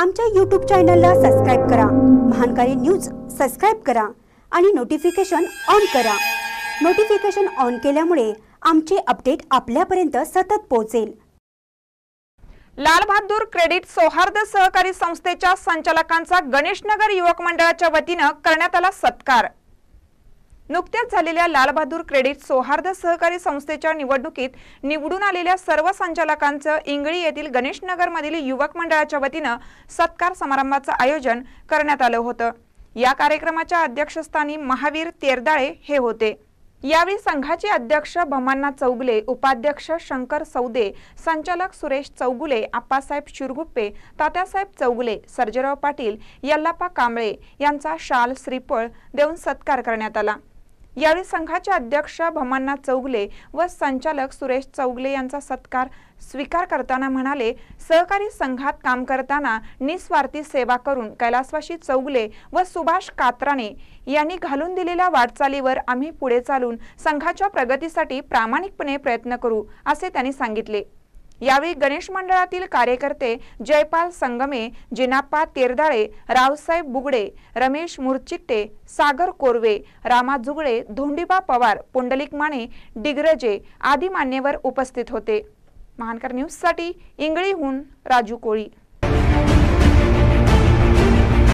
आमच्या यूट्यूब चॅनलला सबस्क्राईब करा महानकारी न्यूज सबस्क्राईब करा आणि नोटिफिकेशन ऑन करा नोटिफिकेशन ऑन केल्यामुळे आमचे अपडेट आपल्यापर्यंत सतत पोहोचेल लाल क्रेडिट सौहार्द सहकारी संस्थेच्या संचालकांचा गणेशनगर युवक मंडळाच्या वतीनं करण्यात आला सत्कार नुकत्याच झालेल्या लालबहादूर क्रेडिट सौहार्द सहकारी संस्थेच्या निवडणुकीत निवडून आलेल्या सर्व संचालकांचं इंगळी येथील गणेशनगरमधील युवक मंडळाच्या वतीनं सत्कार समारंभाचं आयोजन करण्यात आलं होतं या कार्यक्रमाच्या अध्यक्षस्थानी महावीर तेरदाळे हे होते यावेळी संघाचे अध्यक्ष भमान्ना चौगुले उपाध्यक्ष शंकर सौदे संचालक सुरेश चौगुले आप्पासाहेब शिरगुप्पे तात्यासाहेब चौगुले सर्जेराव पाटील यल्लापा कांबळे यांचा शाल श्रीफळ देऊन सत्कार करण्यात आला यावेळी संघाचे अध्यक्ष भमन्ना चौगले व संचालक सुरेश चौगले यांचा सत्कार स्वीकार करताना म्हणाले सहकारी संघात काम करताना निस्वार्थी सेवा करून कैलासवाशी चौगले व सुभाष कात्राने यांनी घालून दिलेल्या वाटचालीवर आम्ही पुढे चालून संघाच्या प्रगतीसाठी प्रामाणिकपणे प्रयत्न करू असे त्यांनी सांगितले यावेळी गणेश मंडळातील कार्यकर्ते जयपाल संगमे जिनाप्पा तेरदाळे रावसाहेब बुगडे रमेश मुरचिट्टे सागर कोरवे रामा जुगडे धोंडीबा पवार पुंडलिक माने डिग्रजे आदी मान्यवर उपस्थित होते महानकर न्यूजसाठी इंगळीहून राजू कोळी